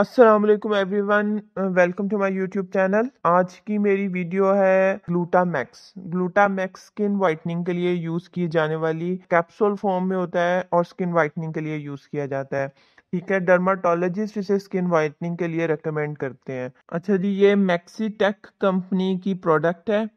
Aslam everyone welcome to my YouTube channel आज की मेरी वीडियो है ग्लूटामैक्स ग्लूटामैक्स स्किन वाइटनिंग के लिए यूज़ की जाने वाली कैप्सूल फॉर्म में होता है और स्किन वाइटनिंग के लिए यूज़ किया जाता है ठीक है डर्माटोलॉजिस्ट इसे स्किन वाइटनिंग के लिए रिकमेंड करते हैं अच्छा जी ये मैक्सी टेक कंपनी की प्रोडक्ट है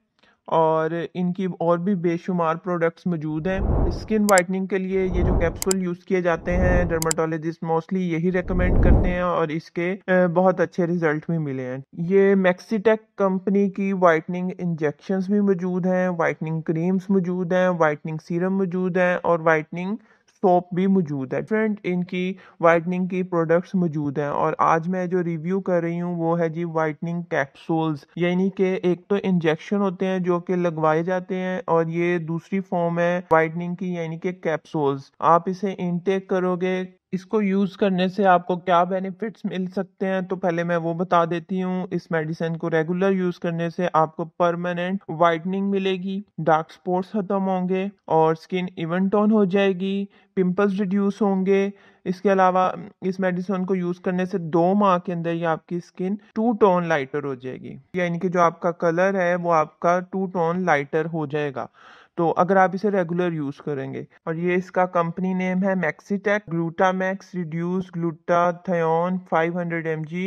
और इनकी और भी बेशुमार प्रोडक्ट्स मौजूद हैं स्किन वाइटनिंग के लिए ये जो कैप्सूल यूज़ किए जाते हैं डर्माटोलॉजिस्ट मोस्टली यही रेकमेंड करते हैं और इसके बहुत अच्छे रिजल्ट भी मिले हैं ये मैक्सीटेक कंपनी की वाइटनिंग इंजेक्शन भी मौजूद हैं वाइटनिंग क्रीम्स मौजूद हैं वाइटनिंग सीरम मौजूद हैं और वाइटनिंग सोप भी मौजूद है फ्रेंड इनकी वाइटनिंग की प्रोडक्ट्स मौजूद हैं और आज मैं जो रिव्यू कर रही हूँ वो है जी वाइटनिंग कैप्सूल्स यानी कि एक तो इंजेक्शन होते हैं जो कि लगवाए जाते हैं और ये दूसरी फॉर्म है वाइटनिंग की यानी कि कैप्सूल्स आप इसे इनटेक करोगे इसको यूज़ करने से आपको क्या बेनिफिट्स मिल सकते हैं तो पहले मैं वो बता देती हूँ इस मेडिसिन को रेगुलर यूज़ करने से आपको परमानेंट वाइटनिंग मिलेगी डार्क स्पॉट्स ख़त्म होंगे और स्किन इवन टोन हो जाएगी पिंपल्स रिड्यूस होंगे इसके अलावा इस मेडिसिन को यूज़ करने से दो माह के अंदर ही आपकी स्किन टू टोन लाइटर हो जाएगी यानी कि जो आपका कलर है वो आपका टू टोन लाइटर हो जाएगा तो अगर आप इसे रेगुलर यूज़ करेंगे और ये इसका कंपनी नेम है Maxitech Glutamax reduce glutathione 500 hundred M G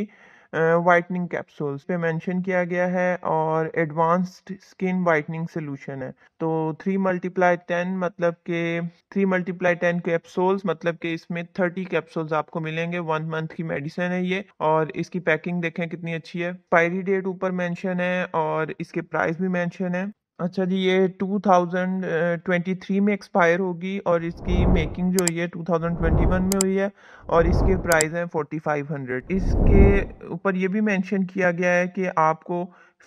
whitening capsules पे मेंशन किया गया है और एडवांस्ड स्किन वाइटनिंग सोलूशन है तो थ्री मल्टीप्लाई टेन मतलब के थ्री मल्टीप्लाई टेन कैप्सूल्स मतलब के इसमें थर्टी कैप्सूल्स आपको मिलेंगे वन मंथ की मेडिसिन है ये और इसकी पैकिंग देखें कितनी अच्छी है पायरी डेट ऊपर मेंशन है और इसके प्राइस भी मेंशन है अच्छा जी ये 2023 में एक्सपायर होगी और इसकी मेकिंग जो हुई है 2021 में हुई है और इसके प्राइस हैं 4500 इसके ऊपर ये भी मेंशन किया गया है कि आपको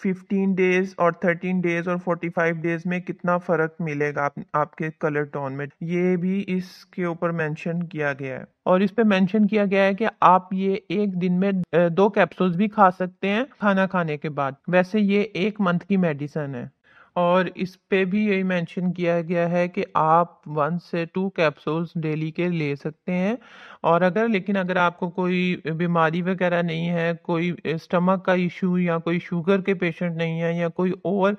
15 डेज़ और 13 डेज़ और 45 डेज़ में कितना फ़र्क मिलेगा आप, आपके कलर टोन में ये भी इसके ऊपर मेंशन किया गया है और इस पे मेंशन किया गया है कि आप ये एक दिन में दो कैप्सूल्स भी खा सकते हैं खाना खाने के बाद वैसे ये एक मंथ की मेडिसन है और इस पे भी यही मेंशन किया गया है कि आप वन से टू कैप्सूल्स डेली के ले सकते हैं और अगर लेकिन अगर आपको कोई बीमारी वगैरह नहीं है कोई स्टमक का इशू या कोई शुगर के पेशेंट नहीं है या कोई ओवर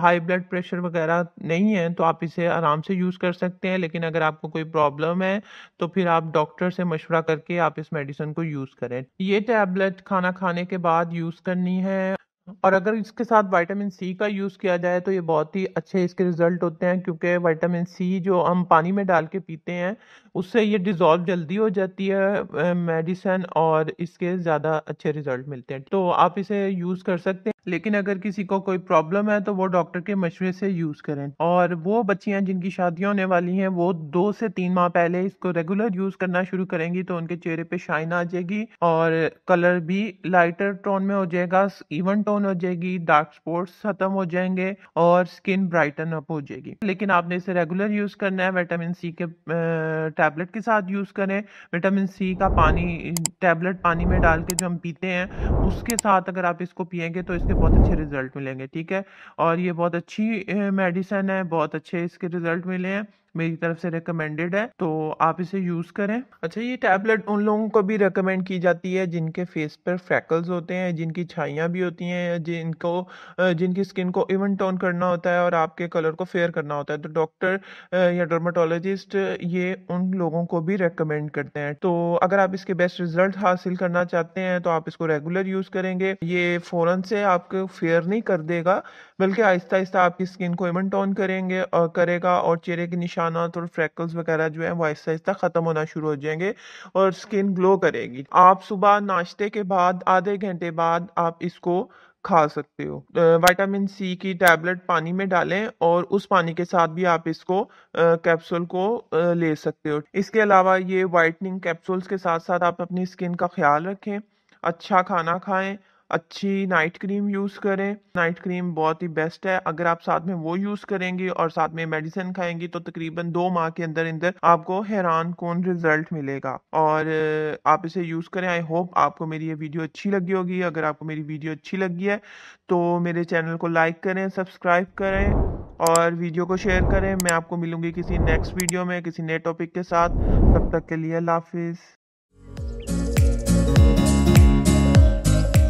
हाई ब्लड प्रेशर वगैरह नहीं है तो आप इसे आराम से यूज़ कर सकते हैं लेकिन अगर आपको कोई प्रॉब्लम है तो फिर आप डॉक्टर से मशवरा करके आप इस मेडिसिन को यूज़ करें ये टैबलेट खाना खाने के बाद यूज़ करनी है और अगर इसके साथ विटामिन सी का यूज़ किया जाए तो ये बहुत ही अच्छे इसके रिज़ल्ट होते हैं क्योंकि विटामिन सी जो हम पानी में डाल के पीते हैं उससे ये डिज़ोल्व जल्दी हो जाती है मेडिसन और इसके ज़्यादा अच्छे रिज़ल्ट मिलते हैं तो आप इसे यूज़ कर सकते हैं लेकिन अगर किसी को कोई प्रॉब्लम है तो वो डॉक्टर के मशवरे से यूज़ करें और वो बच्चियाँ जिनकी शादियां होने वाली हैं वो दो से तीन माह पहले इसको रेगुलर यूज़ करना शुरू करेंगी तो उनके चेहरे पे शाइन आ जाएगी और कलर भी लाइटर टोन में हो जाएगा इवन टोन हो जाएगी डार्क स्पॉट्स खत्म हो जाएंगे और स्किन ब्राइटन अप हो जाएगी लेकिन आपने इसे रेगुलर यूज़ करना है विटामिन सी के टैबलेट के साथ यूज़ करें विटामिन सी का पानी टैबलेट पानी में डाल के जो हम पीते हैं उसके साथ अगर आप इसको पियेंगे तो इसके बहुत अच्छे रिजल्ट मिलेंगे ठीक है और ये बहुत अच्छी मेडिसन है बहुत अच्छे इसके रिजल्ट मिले हैं मेरी तरफ से रिकमेंडेड है तो आप इसे यूज़ करें अच्छा ये टैबलेट उन लोगों को भी रिकमेंड की जाती है जिनके फेस पर फ्रैकल्स होते हैं जिनकी छाइयाँ भी होती हैं जिनको जिनकी स्किन को इवन टोन करना होता है और आपके कलर को फेयर करना होता है तो डॉक्टर या डर्माटोलॉजिस्ट ये उन लोगों को भी रिकमेंड करते हैं तो अगर आप इसके बेस्ट रिजल्ट हासिल करना चाहते हैं तो आप इसको रेगुलर यूज़ करेंगे ये फ़ौरन से आपको फेयर नहीं कर देगा बल्कि आहिस्ता आहिस्ता आपकी स्किन को इवन टोन करेंगे और करेगा और चेहरे के निशान आना थोड़ा फ्रैकल्स वगैरह जो है वो आहिस्ता आहिस्ता ख़त्म होना शुरू हो जाएंगे और स्किन ग्लो करेगी आप सुबह नाश्ते के बाद आधे घंटे बाद आप इसको खा सकते हो विटामिन सी की टैबलेट पानी में डालें और उस पानी के साथ भी आप इसको कैप्सूल को ले सकते हो इसके अलावा ये वाइटनिंग कैप्सूल्स के साथ साथ आप अपनी स्किन का ख्याल रखें अच्छा खाना खाएं अच्छी नाइट क्रीम यूज़ करें नाइट क्रीम बहुत ही बेस्ट है अगर आप साथ में वो यूज़ करेंगी और साथ में मेडिसिन खाएंगी तो तकरीबन दो माह के अंदर अंदर आपको हैरान कौन रिजल्ट मिलेगा और आप इसे यूज़ करें आई होप आपको मेरी ये वीडियो अच्छी लगी होगी अगर आपको मेरी वीडियो अच्छी लगी है तो मेरे चैनल को लाइक करें सब्सक्राइब करें और वीडियो को शेयर करें मैं आपको मिलूंगी किसी नेक्स्ट वीडियो में किसी नए टॉपिक के साथ तब तक के लिए हाफिज़